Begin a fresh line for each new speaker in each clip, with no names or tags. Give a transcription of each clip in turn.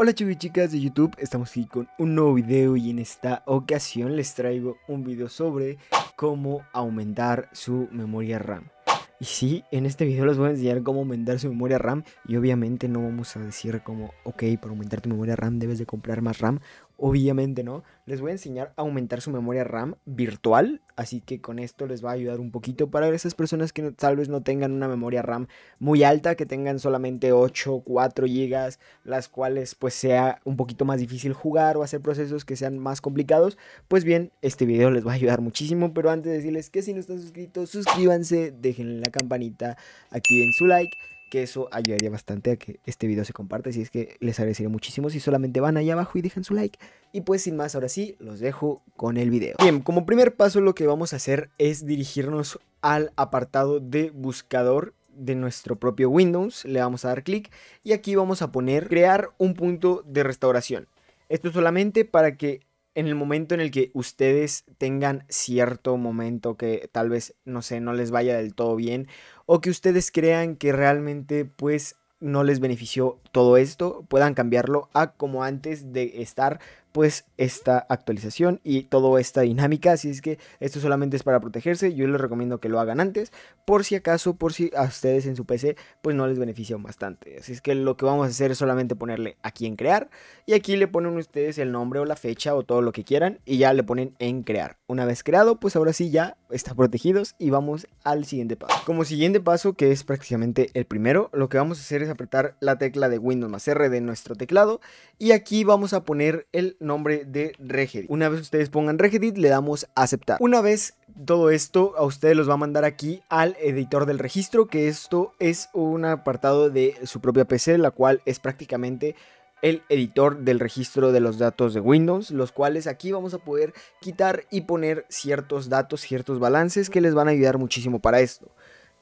Hola chicos y chicas de YouTube, estamos aquí con un nuevo video y en esta ocasión les traigo un video sobre cómo aumentar su memoria RAM. Y sí, en este video les voy a enseñar cómo aumentar su memoria RAM y obviamente no vamos a decir como, ok, para aumentar tu memoria RAM debes de comprar más RAM Obviamente, ¿no? Les voy a enseñar a aumentar su memoria RAM virtual, así que con esto les va a ayudar un poquito para esas personas que tal vez no tengan una memoria RAM muy alta, que tengan solamente 8, 4 GB, las cuales pues sea un poquito más difícil jugar o hacer procesos que sean más complicados. Pues bien, este video les va a ayudar muchísimo, pero antes de decirles que si no están suscritos, suscríbanse, dejen la campanita, activen su like que eso ayudaría bastante a que este video se comparta, así es que les agradecería muchísimo si solamente van allá abajo y dejan su like. Y pues sin más, ahora sí, los dejo con el video. Bien, como primer paso lo que vamos a hacer es dirigirnos al apartado de buscador de nuestro propio Windows, le vamos a dar clic y aquí vamos a poner crear un punto de restauración. Esto solamente para que en el momento en el que ustedes tengan cierto momento que tal vez, no sé, no les vaya del todo bien o que ustedes crean que realmente pues no les benefició todo esto, puedan cambiarlo a como antes de estar pues esta actualización y toda esta dinámica. Así es que esto solamente es para protegerse. Yo les recomiendo que lo hagan antes, por si acaso, por si a ustedes en su PC pues no les beneficia bastante. Así es que lo que vamos a hacer es solamente ponerle aquí en crear y aquí le ponen ustedes el nombre o la fecha o todo lo que quieran y ya le ponen en crear. Una vez creado, pues ahora sí ya está protegidos y vamos al siguiente paso. Como siguiente paso, que es prácticamente el primero, lo que vamos a hacer es apretar la tecla de Windows más R de nuestro teclado y aquí vamos a poner el nombre de Regedit. Una vez ustedes pongan Regedit, le damos a aceptar. Una vez todo esto, a ustedes los va a mandar aquí al editor del registro, que esto es un apartado de su propia PC, la cual es prácticamente el editor del registro de los datos de Windows, los cuales aquí vamos a poder quitar y poner ciertos datos, ciertos balances que les van a ayudar muchísimo para esto.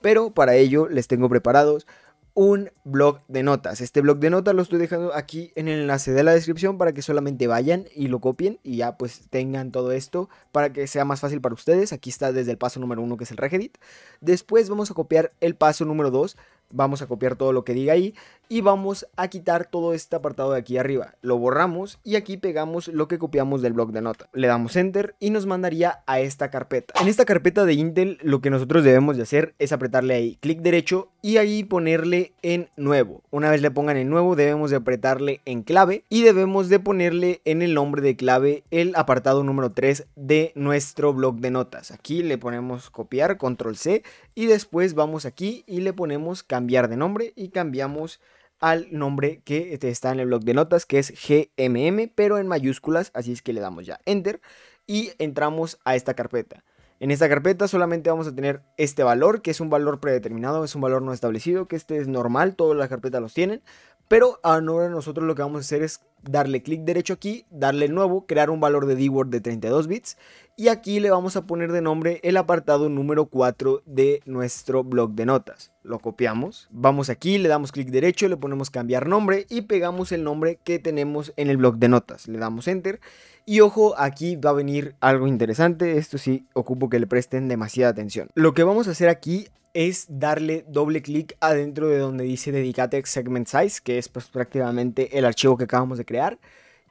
Pero para ello les tengo preparados un blog de notas. Este blog de notas lo estoy dejando aquí en el enlace de la descripción para que solamente vayan y lo copien y ya pues tengan todo esto para que sea más fácil para ustedes. Aquí está desde el paso número uno que es el regedit. Después vamos a copiar el paso número 2 Vamos a copiar todo lo que diga ahí y vamos a quitar todo este apartado de aquí arriba. Lo borramos y aquí pegamos lo que copiamos del bloc de notas Le damos enter y nos mandaría a esta carpeta. En esta carpeta de Intel lo que nosotros debemos de hacer es apretarle ahí clic derecho y ahí ponerle en nuevo. Una vez le pongan en nuevo debemos de apretarle en clave y debemos de ponerle en el nombre de clave el apartado número 3 de nuestro bloc de notas. Aquí le ponemos copiar, control C y después vamos aquí y le ponemos cambiar de nombre y cambiamos al nombre que este, está en el blog de notas, que es GMM, pero en mayúsculas, así es que le damos ya Enter y entramos a esta carpeta. En esta carpeta solamente vamos a tener este valor, que es un valor predeterminado, es un valor no establecido, que este es normal, todas las carpetas los tienen, pero ahora nosotros lo que vamos a hacer es darle clic derecho aquí, darle nuevo, crear un valor de dword de 32 bits y aquí le vamos a poner de nombre el apartado número 4 de nuestro blog de notas. Lo copiamos, vamos aquí, le damos clic derecho, le ponemos cambiar nombre y pegamos el nombre que tenemos en el blog de notas. Le damos enter y ojo, aquí va a venir algo interesante, esto sí ocupo que le presten demasiada atención. Lo que vamos a hacer aquí es darle doble clic adentro de donde dice Dedicate Segment Size, que es pues, prácticamente el archivo que acabamos de crear.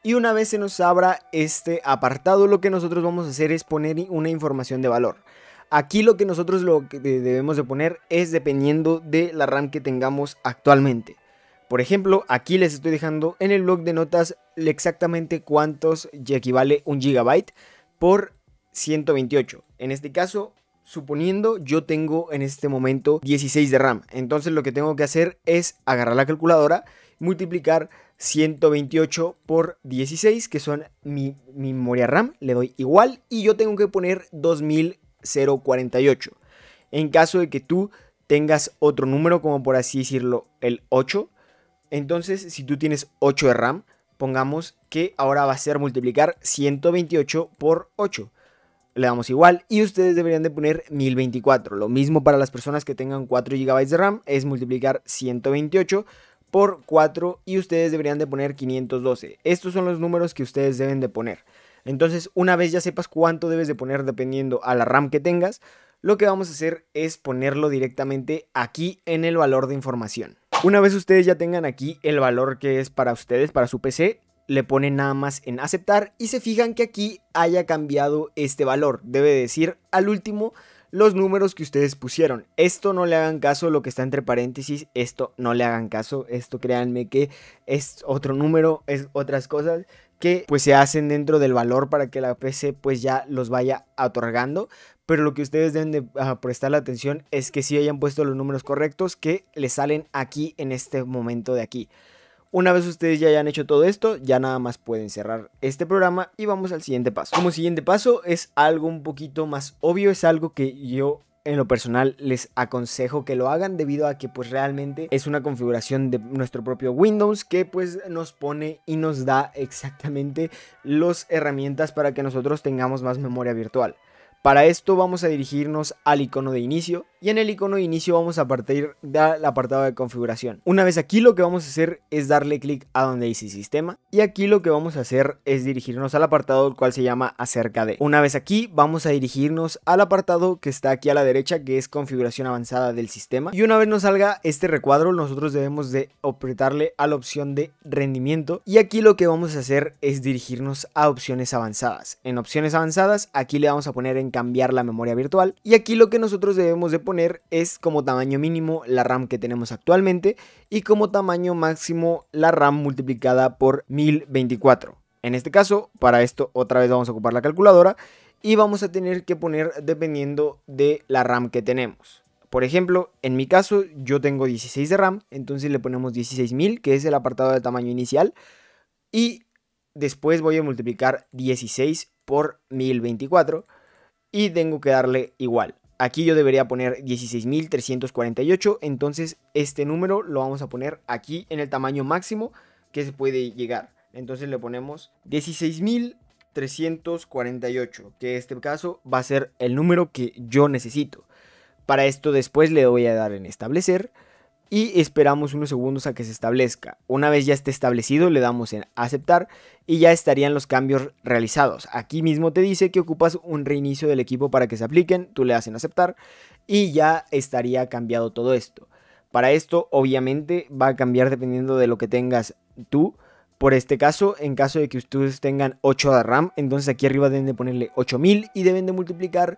Y una vez se nos abra este apartado, lo que nosotros vamos a hacer es poner una información de valor. Aquí lo que nosotros lo que debemos de poner es dependiendo de la RAM que tengamos actualmente. Por ejemplo, aquí les estoy dejando en el blog de notas exactamente cuántos equivale un gigabyte por 128. En este caso, Suponiendo yo tengo en este momento 16 de RAM, entonces lo que tengo que hacer es agarrar la calculadora, multiplicar 128 por 16, que son mi, memoria RAM, le doy igual y yo tengo que poner 2048. En caso de que tú tengas otro número, como por así decirlo, el 8, entonces si tú tienes 8 de RAM, pongamos que ahora va a ser multiplicar 128 por 8 le damos igual y ustedes deberían de poner 1024. Lo mismo para las personas que tengan 4 GB de RAM es multiplicar 128 por 4 y ustedes deberían de poner 512. Estos son los números que ustedes deben de poner. Entonces, una vez ya sepas cuánto debes de poner dependiendo a la RAM que tengas, lo que vamos a hacer es ponerlo directamente aquí en el valor de información. Una vez ustedes ya tengan aquí el valor que es para ustedes, para su PC, le ponen nada más en aceptar y se fijan que aquí haya cambiado este valor. Debe decir al último los números que ustedes pusieron. Esto no le hagan caso, lo que está entre paréntesis, esto no le hagan caso, esto créanme que es otro número, es otras cosas que pues se hacen dentro del valor para que la PC pues ya los vaya otorgando. Pero lo que ustedes deben ah, prestar la atención es que si hayan puesto los números correctos que le salen aquí en este momento de aquí. Una vez ustedes ya hayan hecho todo esto, ya nada más pueden cerrar este programa y vamos al siguiente paso. Como siguiente paso es algo un poquito más obvio, es algo que yo en lo personal les aconsejo que lo hagan debido a que pues realmente es una configuración de nuestro propio Windows que pues nos pone y nos da exactamente las herramientas para que nosotros tengamos más memoria virtual. Para esto vamos a dirigirnos al icono de inicio, y en el icono de inicio vamos a partir del apartado de configuración. Una vez aquí lo que vamos a hacer es darle clic a donde dice sistema. Y aquí lo que vamos a hacer es dirigirnos al apartado el cual se llama acerca de. Una vez aquí vamos a dirigirnos al apartado que está aquí a la derecha que es configuración avanzada del sistema. Y una vez nos salga este recuadro nosotros debemos de apretarle a la opción de rendimiento. Y aquí lo que vamos a hacer es dirigirnos a opciones avanzadas. En opciones avanzadas aquí le vamos a poner en cambiar la memoria virtual. Y aquí lo que nosotros debemos de poner es como tamaño mínimo la RAM que tenemos actualmente y como tamaño máximo la RAM multiplicada por 1024. En este caso, para esto otra vez vamos a ocupar la calculadora y vamos a tener que poner dependiendo de la RAM que tenemos. Por ejemplo, en mi caso yo tengo 16 de RAM, entonces le ponemos 16000, que es el apartado de tamaño inicial, y después voy a multiplicar 16 por 1024 y tengo que darle igual. Aquí yo debería poner 16.348, entonces este número lo vamos a poner aquí en el tamaño máximo que se puede llegar. Entonces le ponemos 16.348, que en este caso va a ser el número que yo necesito. Para esto después le voy a dar en establecer y esperamos unos segundos a que se establezca. Una vez ya esté establecido le damos en aceptar y ya estarían los cambios realizados. Aquí mismo te dice que ocupas un reinicio del equipo para que se apliquen, tú le das en aceptar y ya estaría cambiado todo esto. Para esto obviamente va a cambiar dependiendo de lo que tengas tú. Por este caso, en caso de que ustedes tengan 8 de RAM, entonces aquí arriba deben de ponerle 8000 y deben de multiplicar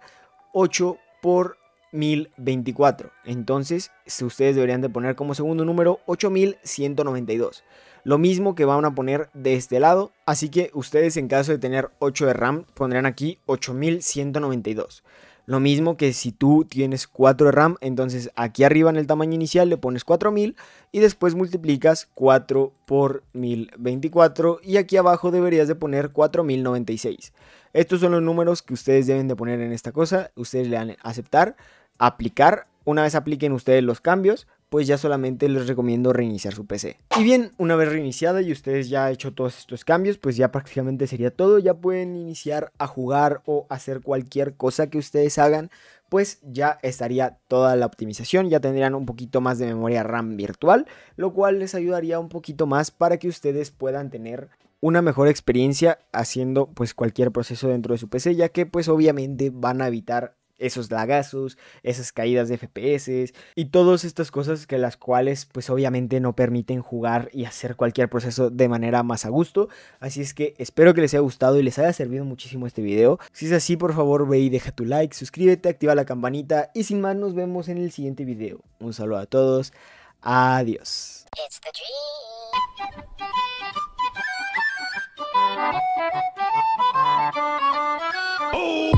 8 por 1024 Entonces, ustedes deberían de poner como segundo número 8192. Lo mismo que van a poner de este lado. Así que ustedes en caso de tener 8 de RAM pondrán aquí 8192. Lo mismo que si tú tienes 4 de RAM, entonces aquí arriba en el tamaño inicial le pones 4000 y después multiplicas 4 por 1024 y aquí abajo deberías de poner 4096. Estos son los números que ustedes deben de poner en esta cosa. Ustedes le dan aceptar, aplicar. Una vez apliquen ustedes los cambios, pues ya solamente les recomiendo reiniciar su PC. Y bien, una vez reiniciada y ustedes ya han hecho todos estos cambios, pues ya prácticamente sería todo, ya pueden iniciar a jugar o hacer cualquier cosa que ustedes hagan, pues ya estaría toda la optimización, ya tendrían un poquito más de memoria RAM virtual, lo cual les ayudaría un poquito más para que ustedes puedan tener una mejor experiencia haciendo pues cualquier proceso dentro de su PC, ya que pues obviamente van a evitar esos lagazos, esas caídas de FPS y todas estas cosas que las cuales pues obviamente no permiten jugar y hacer cualquier proceso de manera más a gusto. Así es que espero que les haya gustado y les haya servido muchísimo este video. Si es así por favor ve y deja tu like, suscríbete, activa la campanita y sin más nos vemos en el siguiente video. Un saludo a todos, adiós. Oh.